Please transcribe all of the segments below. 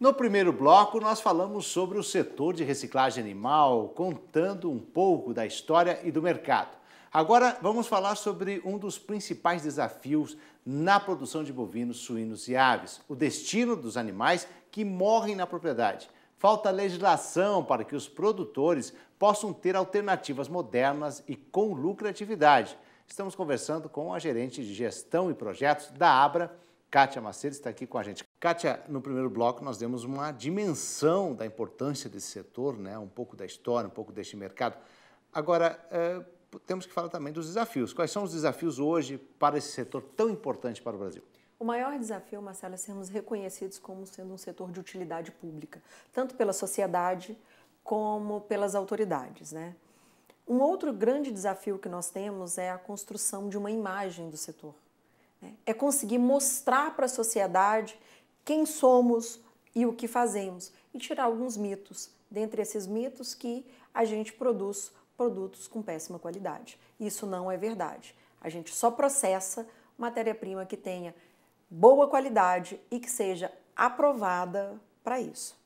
No primeiro bloco, nós falamos sobre o setor de reciclagem animal, contando um pouco da história e do mercado. Agora vamos falar sobre um dos principais desafios na produção de bovinos, suínos e aves: o destino dos animais que morrem na propriedade. Falta legislação para que os produtores possam ter alternativas modernas e com lucratividade. Estamos conversando com a gerente de gestão e projetos da Abra, Kátia Macedo está aqui com a gente. Kátia, no primeiro bloco nós demos uma dimensão da importância desse setor, né? um pouco da história, um pouco deste mercado. Agora, é, temos que falar também dos desafios. Quais são os desafios hoje para esse setor tão importante para o Brasil? O maior desafio, Marcelo, é sermos reconhecidos como sendo um setor de utilidade pública, tanto pela sociedade como pelas autoridades. Né? Um outro grande desafio que nós temos é a construção de uma imagem do setor né? É conseguir mostrar para a sociedade quem somos e o que fazemos e tirar alguns mitos, dentre esses mitos que a gente produz produtos com péssima qualidade. Isso não é verdade. A gente só processa matéria-prima que tenha boa qualidade e que seja aprovada para isso.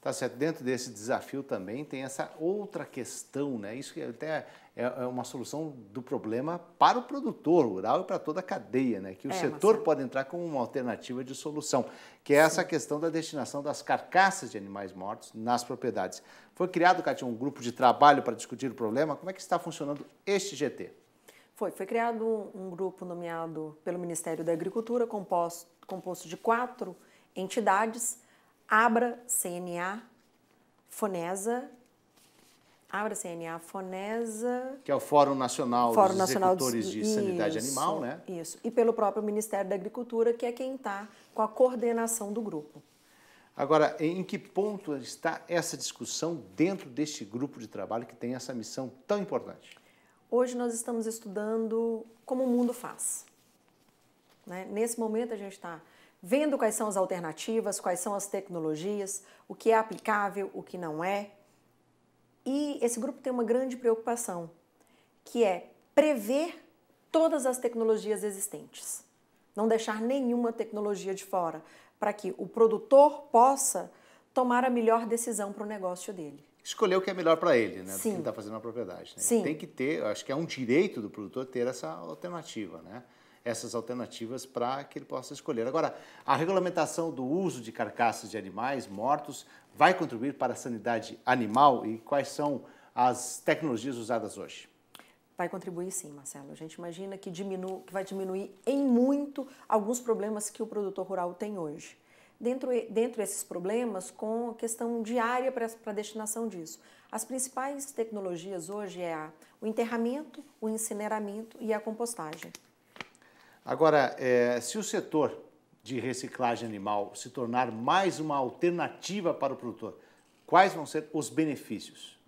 Tá certo. Dentro desse desafio também tem essa outra questão, né? Isso que até é, é uma solução do problema para o produtor rural e para toda a cadeia, né? que o é, setor Marcelo. pode entrar como uma alternativa de solução, que é Sim. essa questão da destinação das carcaças de animais mortos nas propriedades. Foi criado, Cátia, um grupo de trabalho para discutir o problema. Como é que está funcionando este GT? Foi, foi criado um grupo nomeado pelo Ministério da Agricultura, composto, composto de quatro entidades, ABRA, CNA, FONESA Abra assim, né? CNA Fonesa. Que é o Fórum Nacional Fórum dos Nacional Executores de, Sanidade Animal, né? Isso. E pelo próprio Ministério da Agricultura, que é quem está com a coordenação do grupo. Agora, em que ponto está essa discussão dentro deste grupo de trabalho que tem essa missão tão importante? Hoje nós estamos estudando como o mundo faz. Né? Nesse momento a gente está vendo quais são as alternativas, quais são as tecnologias, o que é aplicável, o que não é, e esse grupo tem uma grande preocupação, que é prever todas as tecnologias existentes, não deixar nenhuma tecnologia de fora, para que o produtor possa tomar a melhor decisão para o negócio dele. Escolher o que é melhor para ele, né? Sim. ele está fazendo a propriedade. Né? Sim. Tem que ter, acho que é um direito do produtor ter essa alternativa, né? Essas alternativas para que ele possa escolher. Agora, a regulamentação do uso de carcaças de animais mortos vai contribuir para a sanidade animal e quais são as tecnologias usadas hoje? Vai contribuir sim, Marcelo. A gente imagina que, diminu que vai diminuir em muito alguns problemas que o produtor rural tem hoje. Dentro, dentro desses problemas, com a questão diária para a destinação disso. As principais tecnologias hoje é a, o enterramento, o incineramento e a compostagem. Agora, é, se o setor de reciclagem animal se tornar mais uma alternativa para o produtor, quais vão ser os benefícios?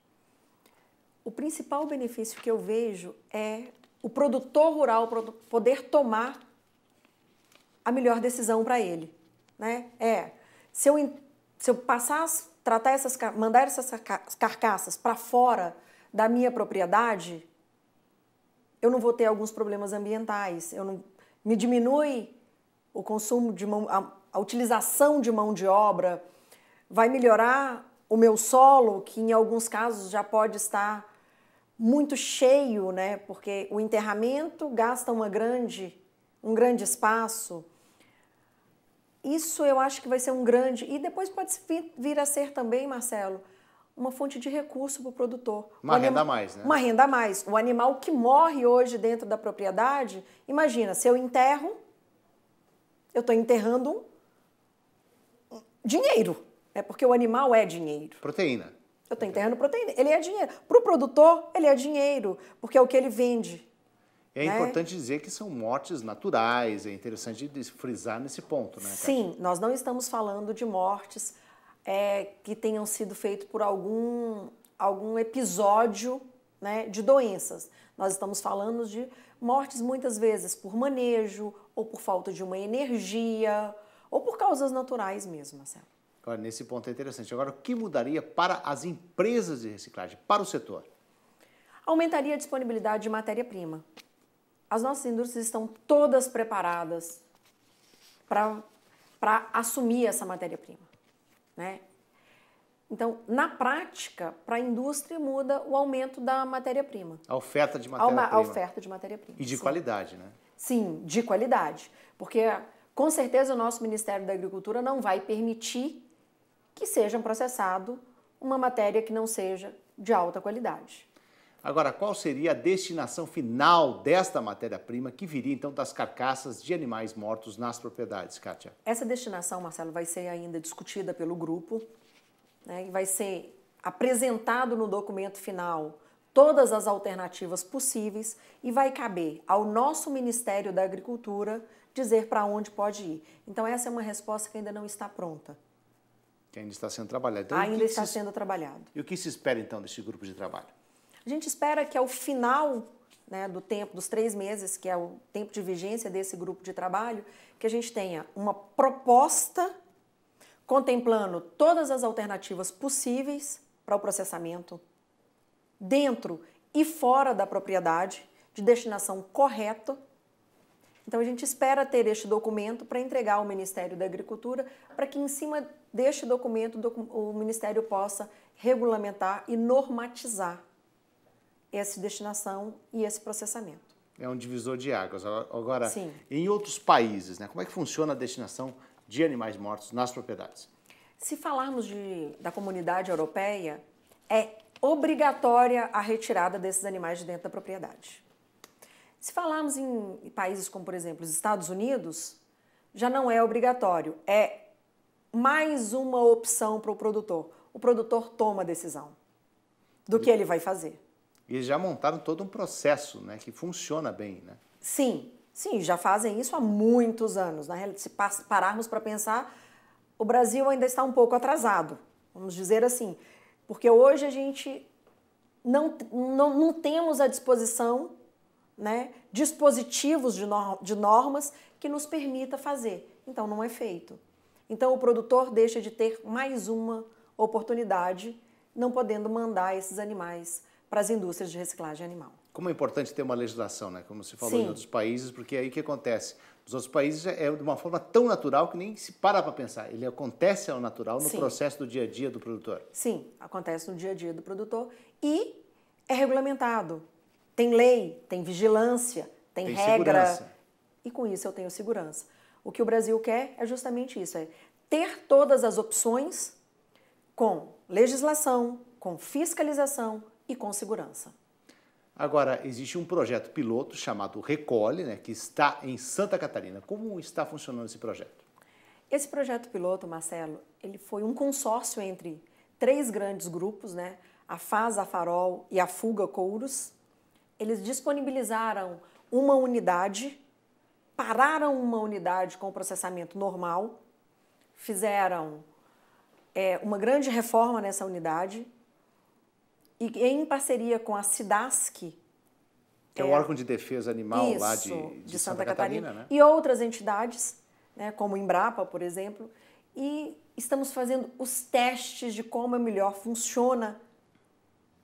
O principal benefício que eu vejo é o produtor rural poder tomar a melhor decisão para ele, né? É, se eu se eu passar tratar essas mandar essas carcaças para fora da minha propriedade, eu não vou ter alguns problemas ambientais, eu não me diminui o consumo de mão, a, a utilização de mão de obra vai melhorar o meu solo, que em alguns casos já pode estar muito cheio, né? Porque o enterramento gasta uma grande, um grande espaço. Isso eu acho que vai ser um grande e depois pode vir a ser também, Marcelo, uma fonte de recurso para o produtor. Uma renda a mais, né? Uma renda a mais. O animal que morre hoje dentro da propriedade, imagina, se eu enterro, eu estou enterrando dinheiro, né? porque o animal é dinheiro. Proteína. Eu estou enterrando proteína. Ele é dinheiro. Para o produtor, ele é dinheiro, porque é o que ele vende. É né? importante dizer que são mortes naturais, é interessante frisar nesse ponto, né? Sim, nós não estamos falando de mortes é, que tenham sido feitas por algum, algum episódio né, de doenças. Nós estamos falando de mortes muitas vezes por manejo, ou por falta de uma energia, ou por causas naturais mesmo, Marcelo. Agora, nesse ponto é interessante. Agora, o que mudaria para as empresas de reciclagem, para o setor? Aumentaria a disponibilidade de matéria-prima. As nossas indústrias estão todas preparadas para assumir essa matéria-prima. Né? Então, na prática, para a indústria muda o aumento da matéria-prima. A oferta de matéria-prima. A oferta de matéria-prima. E de sim. qualidade, né? Sim, de qualidade. Porque com certeza o nosso Ministério da Agricultura não vai permitir que seja processado uma matéria que não seja de alta qualidade. Agora, qual seria a destinação final desta matéria-prima que viria então das carcaças de animais mortos nas propriedades, Kátia? Essa destinação, Marcelo, vai ser ainda discutida pelo grupo né, e vai ser apresentado no documento final todas as alternativas possíveis e vai caber ao nosso Ministério da Agricultura dizer para onde pode ir. Então essa é uma resposta que ainda não está pronta. Que ainda está sendo trabalhada. Então, ainda está se... sendo trabalhado. E o que se espera então desse grupo de trabalho? A gente espera que ao final né, do tempo dos três meses, que é o tempo de vigência desse grupo de trabalho, que a gente tenha uma proposta contemplando todas as alternativas possíveis para o processamento, dentro e fora da propriedade, de destinação correta. Então, a gente espera ter este documento para entregar ao Ministério da Agricultura, para que, em cima deste documento, o Ministério possa regulamentar e normatizar essa destinação e esse processamento. É um divisor de águas. Agora, Sim. em outros países, né, como é que funciona a destinação de animais mortos nas propriedades. Se falarmos de, da comunidade europeia, é obrigatória a retirada desses animais de dentro da propriedade. Se falarmos em países como, por exemplo, os Estados Unidos, já não é obrigatório, é mais uma opção para o produtor. O produtor toma a decisão do que ele vai fazer. E já montaram todo um processo né, que funciona bem, né? Sim, Sim, já fazem isso há muitos anos. Na realidade, se pararmos para pensar, o Brasil ainda está um pouco atrasado, vamos dizer assim, porque hoje a gente não, não, não temos à disposição né, dispositivos de, norm, de normas que nos permita fazer. Então, não é feito. Então, o produtor deixa de ter mais uma oportunidade, não podendo mandar esses animais para as indústrias de reciclagem animal como é importante ter uma legislação, né? Como se falou Sim. em outros países, porque é aí o que acontece? Nos outros países é, é de uma forma tão natural que nem se para para pensar. Ele acontece ao natural no Sim. processo do dia a dia do produtor. Sim, acontece no dia a dia do produtor e é regulamentado. Tem lei, tem vigilância, tem, tem regra. Segurança. E com isso eu tenho segurança. O que o Brasil quer é justamente isso: é ter todas as opções com legislação, com fiscalização e com segurança. Agora, existe um projeto piloto chamado Recolhe, né, que está em Santa Catarina. Como está funcionando esse projeto? Esse projeto piloto, Marcelo, ele foi um consórcio entre três grandes grupos, né? a FAS, a Farol e a Fuga Couros. Eles disponibilizaram uma unidade, pararam uma unidade com o processamento normal, fizeram é, uma grande reforma nessa unidade e em parceria com a SIDASC, que é, é o órgão de defesa animal isso, lá de, de, de Santa, Santa, Catarina, Catarina né? e outras entidades, né, como Embrapa, por exemplo, e estamos fazendo os testes de como é melhor funciona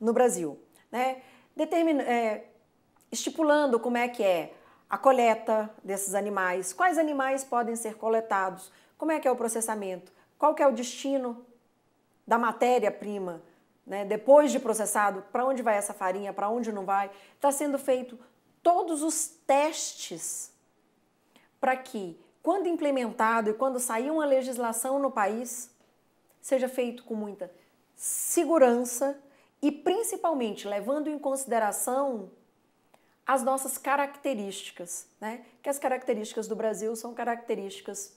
no Brasil, né? Determin, é, estipulando como é que é a coleta desses animais, quais animais podem ser coletados, como é que é o processamento, qual que é o destino da matéria-prima, né, depois de processado, para onde vai essa farinha, para onde não vai, está sendo feito todos os testes para que, quando implementado e quando sair uma legislação no país, seja feito com muita segurança e principalmente levando em consideração as nossas características, né? Que as características do Brasil são características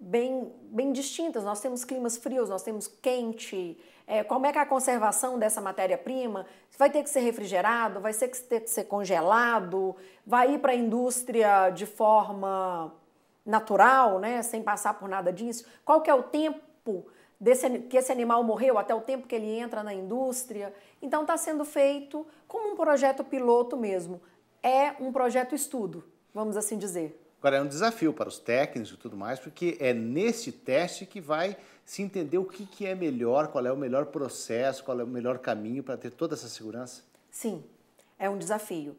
bem, bem distintas. Nós temos climas frios, nós temos quente. É, como é que a conservação dessa matéria-prima vai ter que ser refrigerado, vai ter que ser congelado, vai ir para a indústria de forma natural, né, sem passar por nada disso? Qual que é o tempo desse, que esse animal morreu até o tempo que ele entra na indústria? Então está sendo feito como um projeto piloto mesmo. É um projeto estudo, vamos assim dizer. Agora, é um desafio para os técnicos e tudo mais, porque é nesse teste que vai se entender o que, que é melhor, qual é o melhor processo, qual é o melhor caminho para ter toda essa segurança. Sim, é um desafio.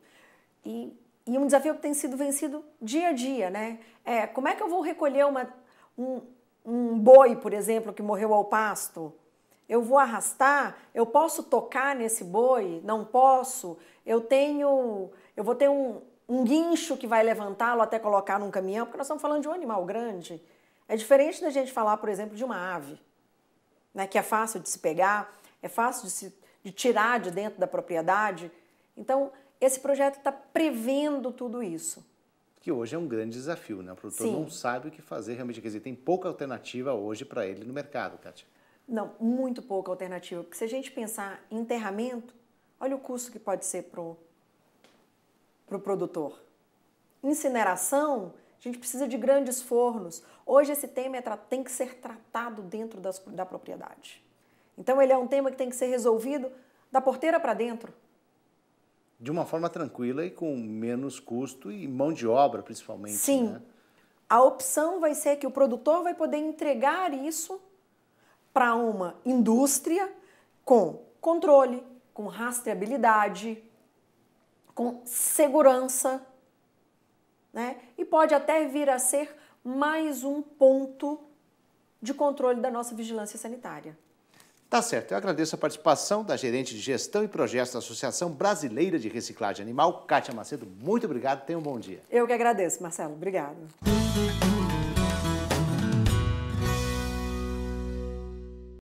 E, e um desafio que tem sido vencido dia a dia, né? É, como é que eu vou recolher uma, um, um boi, por exemplo, que morreu ao pasto? Eu vou arrastar? Eu posso tocar nesse boi? Não posso? Eu tenho. Eu vou ter um, um guincho que vai levantá-lo até colocar num caminhão, porque nós estamos falando de um animal grande. É diferente da gente falar, por exemplo, de uma ave, né, que é fácil de se pegar, é fácil de, se, de tirar de dentro da propriedade. Então, esse projeto está prevendo tudo isso. Que hoje é um grande desafio, né? O produtor Sim. não sabe o que fazer realmente. Quer dizer, tem pouca alternativa hoje para ele no mercado, Kátia. Não, muito pouca alternativa. Porque se a gente pensar em enterramento, olha o custo que pode ser para o para o produtor. Incineração, a gente precisa de grandes fornos. Hoje esse tema é, tem que ser tratado dentro das, da propriedade. Então ele é um tema que tem que ser resolvido da porteira para dentro. De uma forma tranquila e com menos custo e mão de obra, principalmente. Sim. Né? A opção vai ser que o produtor vai poder entregar isso para uma indústria com controle, com rastreabilidade, com segurança, né? E pode até vir a ser mais um ponto de controle da nossa vigilância sanitária. Tá certo. Eu agradeço a participação da gerente de gestão e projetos da Associação Brasileira de Reciclagem Animal, Kátia Macedo. Muito obrigado. Tenha um bom dia. Eu que agradeço, Marcelo. Obrigado.